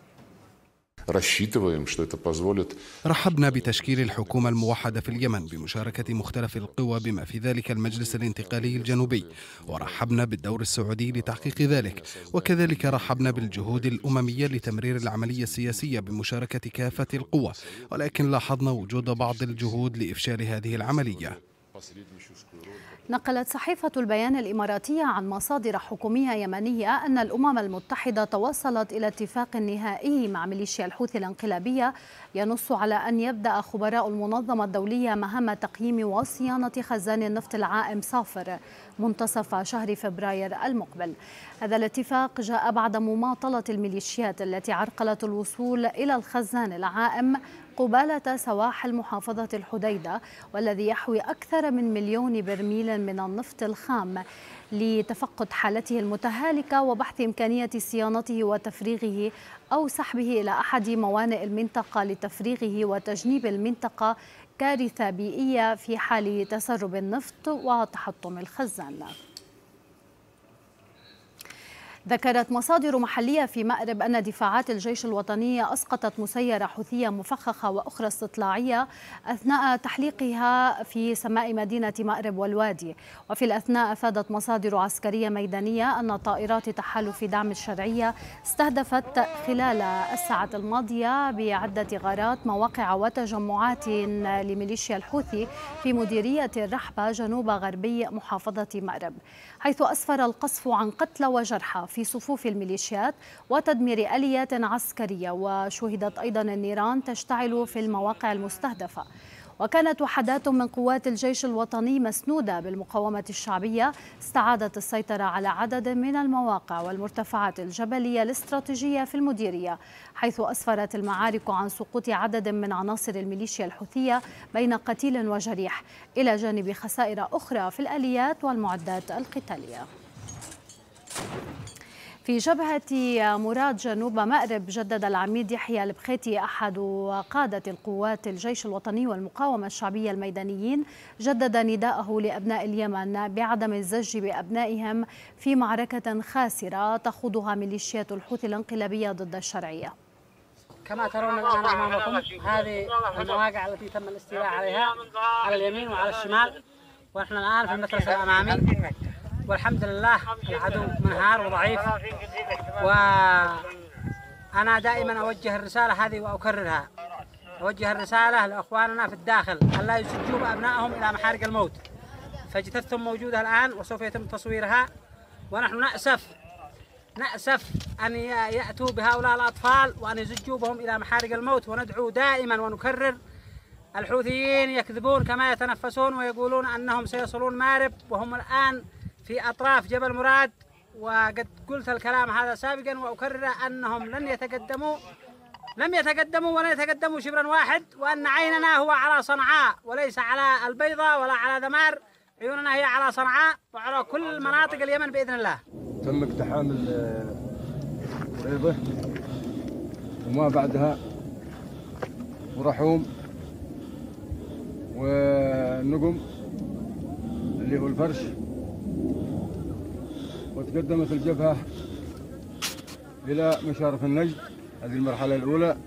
رحبنا بتشكيل الحكومة الموحدة في اليمن بمشاركة مختلف القوى بما في ذلك المجلس الانتقالي الجنوبي ورحبنا بالدور السعودي لتحقيق ذلك وكذلك رحبنا بالجهود الأممية لتمرير العملية السياسية بمشاركة كافة القوى ولكن لاحظنا وجود بعض الجهود لإفشال هذه العملية نقلت صحيفة البيان الإماراتية عن مصادر حكومية يمنية أن الأمم المتحدة توصلت إلى اتفاق نهائي مع ميليشيا الحوثي الانقلابية ينص على أن يبدأ خبراء المنظمة الدولية مهام تقييم وصيانة خزان النفط العائم صافر منتصف شهر فبراير المقبل هذا الاتفاق جاء بعد مماطلة الميليشيات التي عرقلت الوصول إلى الخزان العائم قبالة سواحل محافظة الحديدة والذي يحوي أكثر من مليون برميل من النفط الخام لتفقد حالته المتهالكة وبحث إمكانية صيانته وتفريغه أو سحبه إلى أحد موانئ المنطقة لتفريغه وتجنيب المنطقة كارثة بيئية في حال تسرب النفط وتحطم الخزان ذكرت مصادر محلية في مأرب أن دفاعات الجيش الوطني أسقطت مسيرة حوثية مفخخة وأخرى استطلاعية أثناء تحليقها في سماء مدينة مأرب والوادي وفي الأثناء أفادت مصادر عسكرية ميدانية أن طائرات تحالف دعم الشرعية استهدفت خلال الساعة الماضية بعدة غارات مواقع وتجمعات لميليشيا الحوثي في مديرية الرحبة جنوب غربي محافظة مأرب حيث أسفر القصف عن قتلى وجرحى في صفوف الميليشيات وتدمير آليات عسكرية وشهدت أيضا النيران تشتعل في المواقع المستهدفة وكانت وحدات من قوات الجيش الوطني مسنودة بالمقاومة الشعبية استعادت السيطرة على عدد من المواقع والمرتفعات الجبلية الاستراتيجية في المديرية حيث أسفرت المعارك عن سقوط عدد من عناصر الميليشيا الحوثية بين قتيل وجريح إلى جانب خسائر أخرى في الآليات والمعدات القتالية في جبهة مراد جنوب مأرب جدد العميد يحيى البخيتي أحد قادة القوات الجيش الوطني والمقاومة الشعبية الميدانيين جدد نداءه لأبناء اليمن بعدم الزج بأبنائهم في معركة خاسرة تخوضها ميليشيات الحوثي الانقلابية ضد الشرعية كما ترون الآن أمامكم هذه المواقع التي تم الاستيلاء عليها على اليمين وعلى الشمال ونحن الآن في المترس الأمامي والحمد لله العدو منهار وضعيف وأنا دائما أوجه الرسالة هذه وأكررها أوجه الرسالة لأخواننا في الداخل ألا يسجوا أبنائهم إلى محارق الموت فجثثهم موجودة الآن وسوف يتم تصويرها ونحن نأسف نأسف أن يأتوا بهؤلاء الأطفال وأن يزجوا بهم إلى محارق الموت وندعو دائما ونكرر الحوثيين يكذبون كما يتنفسون ويقولون أنهم سيصلون مارب وهم الآن في أطراف جبل مراد وقد قلت الكلام هذا سابقا وأكرر أنهم لن يتقدموا لم يتقدموا ولن يتقدموا شبرا واحد وأن عيننا هو على صنعاء وليس على البيضة ولا على دمار عيوننا هي على صنعاء وعلى كل مناطق اليمن بإذن الله تم اقتحام البيضة وما بعدها ورحوم والنقم اللي هو الفرش وتقدمت الجبهة إلى مشارف النجد هذه المرحلة الأولى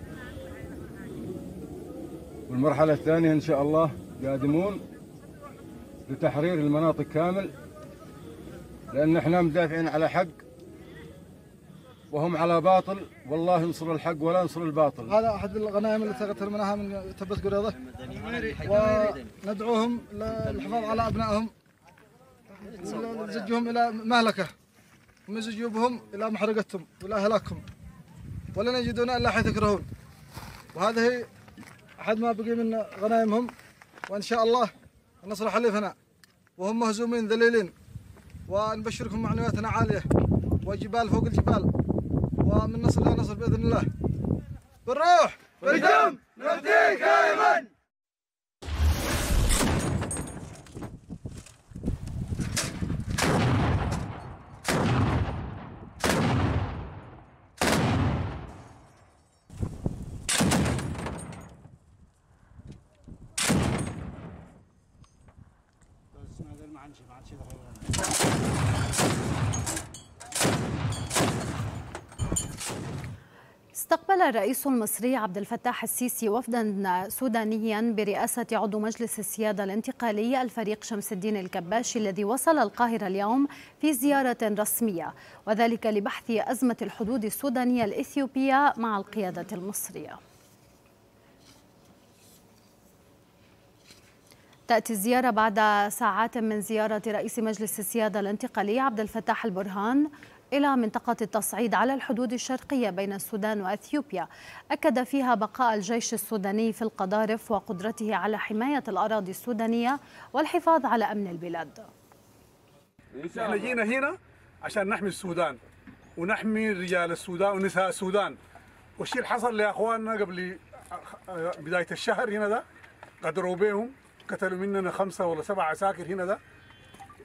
والمرحلة الثانية إن شاء الله قادمون لتحرير المناطق كامل لأن احنا مدافعين على حق وهم على باطل والله ينصر الحق ولا ينصر الباطل هذا أحد الغنائم التي تغترمناها من تبت قريضة وندعوهم للحفاظ على أبنائهم نزجهم إلى مهلكة ومن جيوبهم إلى محرقتهم وإلى هلاكهم ولن يجدون إلا حيث يكرهون وهذه أحد ما بقي من غنائمهم وإن شاء الله النصر حليفنا وهم مهزومين ذليلين ونبشركم معنوياتنا عالية وجبال فوق الجبال ومن نصر إلى نصر بإذن الله بالروح بالدم نبديك ايمن استقبل الرئيس المصري عبد الفتاح السيسي وفدا سودانيا برئاسة عضو مجلس السيادة الانتقالي الفريق شمس الدين الكباشي الذي وصل القاهرة اليوم في زيارة رسمية وذلك لبحث أزمة الحدود السودانية الإثيوبية مع القيادة المصرية تأتي الزيارة بعد ساعات من زيارة رئيس مجلس السيادة الانتقالي عبد الفتاح البرهان إلى منطقة التصعيد على الحدود الشرقية بين السودان وأثيوبيا أكد فيها بقاء الجيش السوداني في القضارف وقدرته على حماية الأراضي السودانية والحفاظ على أمن البلاد نحن جينا هنا عشان نحمي السودان ونحمي رجال السودان ونساء السودان والشيء اللي حصل لاخواننا قبل بدايه الشهر هنا ده غدروا بهم قتلوا مننا خمسه ولا سبعه عساكر هنا ده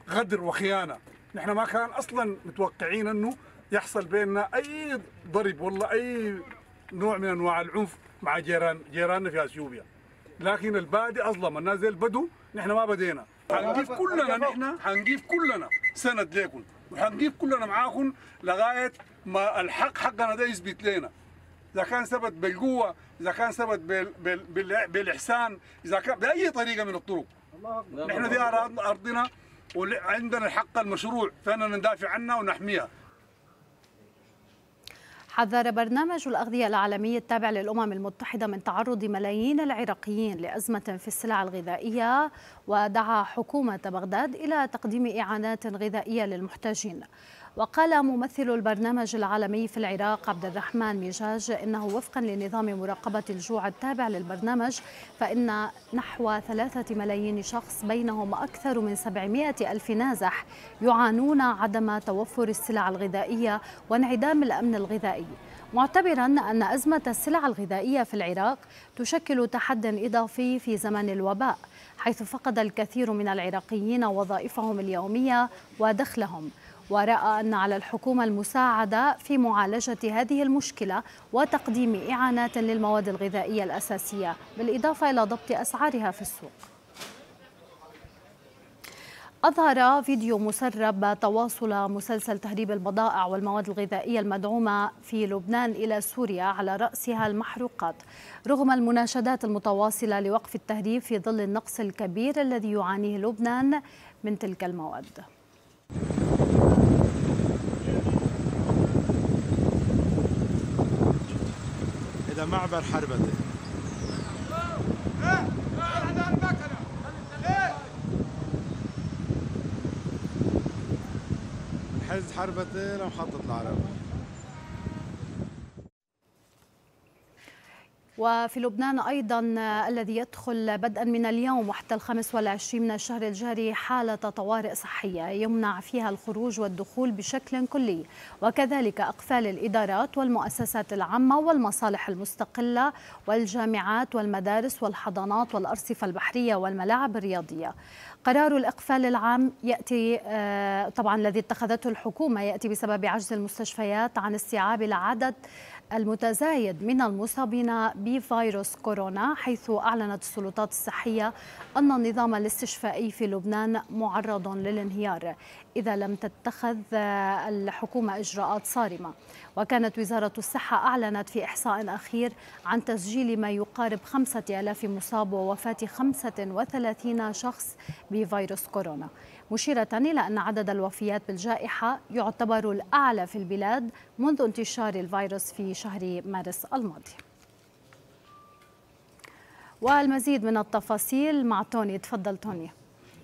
غدر وخيانه نحن ما كان اصلا متوقعين انه يحصل بيننا اي ضرب ولا اي نوع من انواع العنف مع جيران جيراننا في اثيوبيا لكن البادي اظلم الناس زي البدو نحن ما بدينا حنجيب كلنا نحن حنجيب كلنا سند ليكم وحنجيب كلنا معاكم لغايه ما الحق حقنا ده يثبت لنا اذا كان ثبت بالقوه اذا كان ثبت بال... بال... بال... بالاحسان اذا كان باي طريقه من الطرق نحن دي ارضنا وعندنا الحق المشروع فانا ندافع عنه ونحميها حذر برنامج الأغذية العالمي التابع للأمم المتحدة من تعرض ملايين العراقيين لأزمة في السلع الغذائية ودعا حكومة بغداد إلى تقديم إعانات غذائية للمحتاجين وقال ممثل البرنامج العالمي في العراق عبد الرحمن ميجاج انه وفقا لنظام مراقبه الجوع التابع للبرنامج فان نحو ثلاثه ملايين شخص بينهم اكثر من 700 الف نازح يعانون عدم توفر السلع الغذائيه وانعدام الامن الغذائي معتبرا ان ازمه السلع الغذائيه في العراق تشكل تحدا اضافي في زمن الوباء حيث فقد الكثير من العراقيين وظائفهم اليوميه ودخلهم ورأى أن على الحكومة المساعدة في معالجة هذه المشكلة وتقديم إعانات للمواد الغذائية الأساسية بالإضافة إلى ضبط أسعارها في السوق أظهر فيديو مسرب تواصل مسلسل تهريب البضائع والمواد الغذائية المدعومة في لبنان إلى سوريا على رأسها المحروقات رغم المناشدات المتواصلة لوقف التهريب في ظل النقص الكبير الذي يعانيه لبنان من تلك المواد هذا معبر حربته حز حربته لمحطة العرب وفي لبنان أيضا آه، الذي يدخل بدءا من اليوم وحتى الخامس والعشرين من الشهر الجاري حالة طوارئ صحية يمنع فيها الخروج والدخول بشكل كلي وكذلك أقفال الإدارات والمؤسسات العامة والمصالح المستقلة والجامعات والمدارس والحضانات والأرصفة البحرية والملاعب الرياضية قرار الإقفال العام يأتي آه، طبعا الذي اتخذته الحكومة يأتي بسبب عجز المستشفيات عن استيعاب العدد المتزايد من المصابين بفيروس كورونا حيث أعلنت السلطات الصحية أن النظام الاستشفائي في لبنان معرض للانهيار إذا لم تتخذ الحكومة إجراءات صارمة وكانت وزارة الصحة أعلنت في إحصاء أخير عن تسجيل ما يقارب 5000 مصاب ووفاة 35 شخص بفيروس كورونا مشيرة إلى أن عدد الوفيات بالجائحة يعتبر الأعلى في البلاد منذ انتشار الفيروس في شهر مارس الماضي والمزيد من التفاصيل مع توني تفضل توني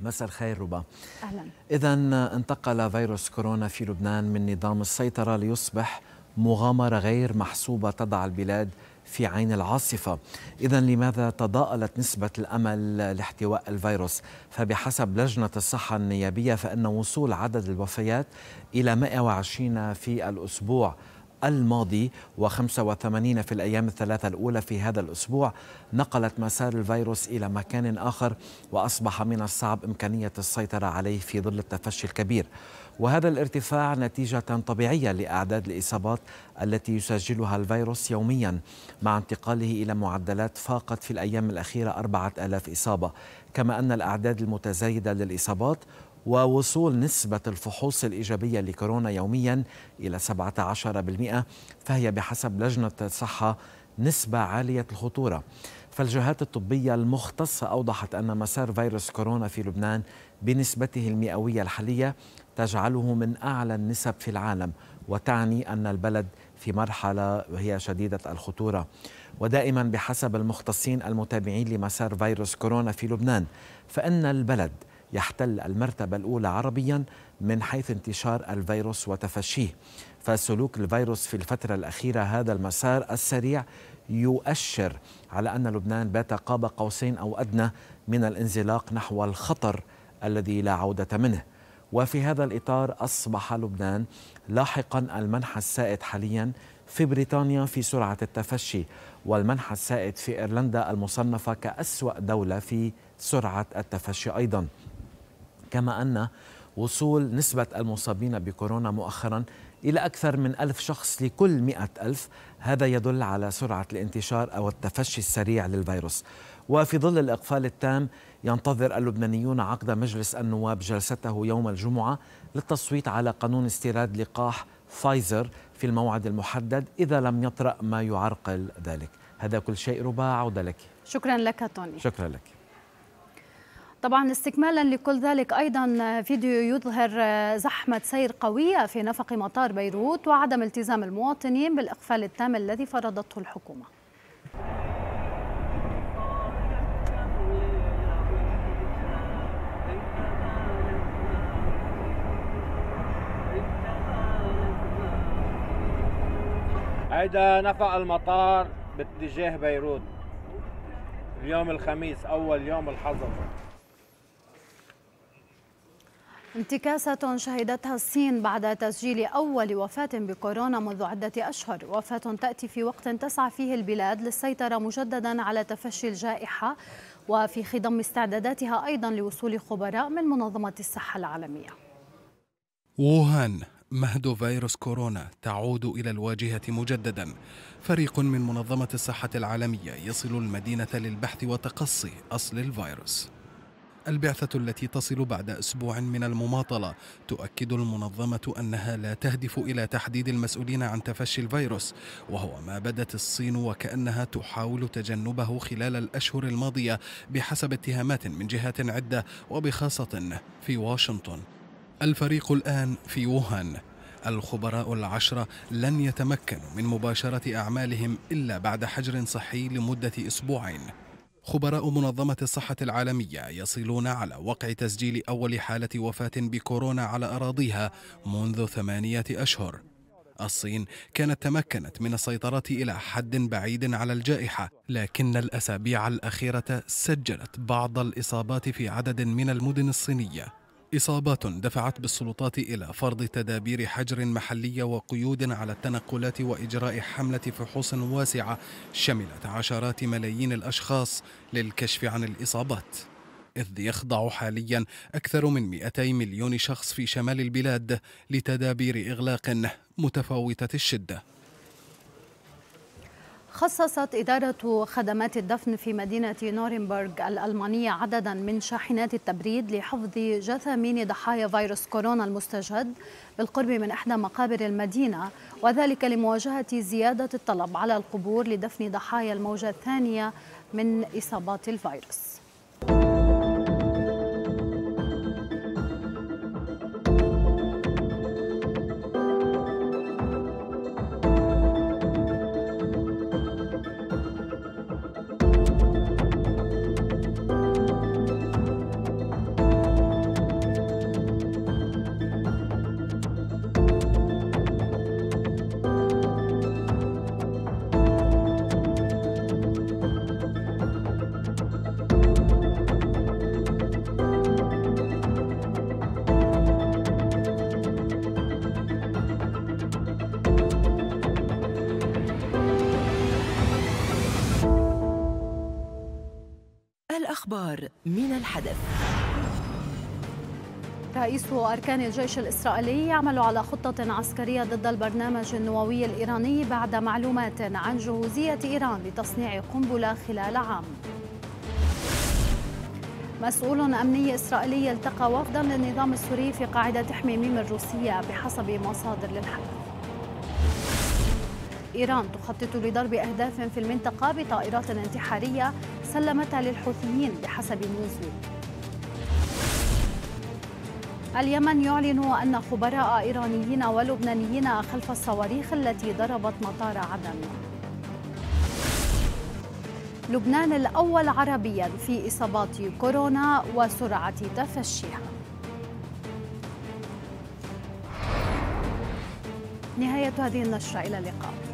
مساء الخير ربا أهلا إذا انتقل فيروس كورونا في لبنان من نظام السيطرة ليصبح مغامرة غير محسوبة تضع البلاد في عين العاصفة إذا لماذا تضاءلت نسبة الأمل لاحتواء الفيروس فبحسب لجنة الصحة النيابية فإن وصول عدد الوفيات إلى 120 في الأسبوع الماضي و85 في الأيام الثلاثة الأولى في هذا الأسبوع نقلت مسار الفيروس إلى مكان آخر وأصبح من الصعب إمكانية السيطرة عليه في ظل التفشي الكبير وهذا الارتفاع نتيجة طبيعية لأعداد الإصابات التي يسجلها الفيروس يوميا مع انتقاله إلى معدلات فاقت في الأيام الأخيرة 4000 إصابة كما أن الأعداد المتزايدة للإصابات ووصول نسبة الفحوص الإيجابية لكورونا يوميا إلى 17% فهي بحسب لجنة الصحة نسبة عالية الخطورة فالجهات الطبية المختصة أوضحت أن مسار فيروس كورونا في لبنان بنسبته المئوية الحالية تجعله من أعلى النسب في العالم وتعني أن البلد في مرحلة وهي شديدة الخطورة ودائما بحسب المختصين المتابعين لمسار فيروس كورونا في لبنان فإن البلد يحتل المرتبة الأولى عربيا من حيث انتشار الفيروس وتفشيه فسلوك الفيروس في الفترة الأخيرة هذا المسار السريع يؤشر على أن لبنان بات قاب قوسين أو أدنى من الانزلاق نحو الخطر الذي لا عودة منه وفي هذا الإطار أصبح لبنان لاحقا المنحى السائد حاليا في بريطانيا في سرعة التفشي والمنحى السائد في إيرلندا المصنفة كأسوأ دولة في سرعة التفشي أيضا كما أن وصول نسبة المصابين بكورونا مؤخرا إلى أكثر من ألف شخص لكل مئة ألف هذا يدل على سرعة الانتشار أو التفشي السريع للفيروس وفي ظل الإقفال التام ينتظر اللبنانيون عقد مجلس النواب جلسته يوم الجمعة للتصويت على قانون استيراد لقاح فايزر في الموعد المحدد إذا لم يطرأ ما يعرقل ذلك هذا كل شيء رباع عودة لك شكرا لك توني شكرا لك طبعا استكمالا لكل ذلك ايضا فيديو يظهر زحمه سير قويه في نفق مطار بيروت وعدم التزام المواطنين بالاقفال التام الذي فرضته الحكومه. هيدا نفق المطار باتجاه بيروت اليوم الخميس اول يوم الحظر انتكاسة شهدتها الصين بعد تسجيل أول وفاة بكورونا منذ عدة أشهر وفاة تأتي في وقت تسعى فيه البلاد للسيطرة مجددا على تفشي الجائحة وفي خضم استعداداتها أيضا لوصول خبراء من منظمة الصحة العالمية ووهان مهد فيروس كورونا تعود إلى الواجهة مجددا فريق من منظمة الصحة العالمية يصل المدينة للبحث وتقصي أصل الفيروس البعثة التي تصل بعد أسبوع من المماطلة تؤكد المنظمة أنها لا تهدف إلى تحديد المسؤولين عن تفشي الفيروس وهو ما بدت الصين وكأنها تحاول تجنبه خلال الأشهر الماضية بحسب اتهامات من جهات عدة وبخاصة في واشنطن الفريق الآن في ووهان الخبراء العشرة لن يتمكنوا من مباشرة أعمالهم إلا بعد حجر صحي لمدة أسبوعين خبراء منظمة الصحة العالمية يصلون على وقع تسجيل أول حالة وفاة بكورونا على أراضيها منذ ثمانية أشهر الصين كانت تمكنت من السيطرة إلى حد بعيد على الجائحة لكن الأسابيع الأخيرة سجلت بعض الإصابات في عدد من المدن الصينية إصابات دفعت بالسلطات إلى فرض تدابير حجر محلية وقيود على التنقلات وإجراء حملة فحوص واسعة شملت عشرات ملايين الأشخاص للكشف عن الإصابات إذ يخضع حاليا أكثر من 200 مليون شخص في شمال البلاد لتدابير إغلاق متفاوتة الشدة خصصت إدارة خدمات الدفن في مدينة نورنبرغ الألمانية عددا من شاحنات التبريد لحفظ جثامين ضحايا فيروس كورونا المستجد بالقرب من إحدى مقابر المدينة وذلك لمواجهة زيادة الطلب على القبور لدفن ضحايا الموجة الثانية من إصابات الفيروس الأخبار من الحدث رئيس أركان الجيش الإسرائيلي يعمل على خطة عسكرية ضد البرنامج النووي الإيراني بعد معلومات عن جهوزية إيران لتصنيع قنبلة خلال عام مسؤول أمني إسرائيلي التقى وفدا للنظام السوري في قاعدة حميميم الروسية بحسب مصادر للحدث إيران تخطط لضرب أهداف في المنطقة بطائرات انتحارية سلمتها للحوثيين بحسب نيوزويك اليمن يعلن أن خبراء إيرانيين ولبنانيين خلف الصواريخ التي ضربت مطار عدن لبنان الأول عربيا في إصابات كورونا وسرعة تفشيها نهاية هذه النشرة إلى اللقاء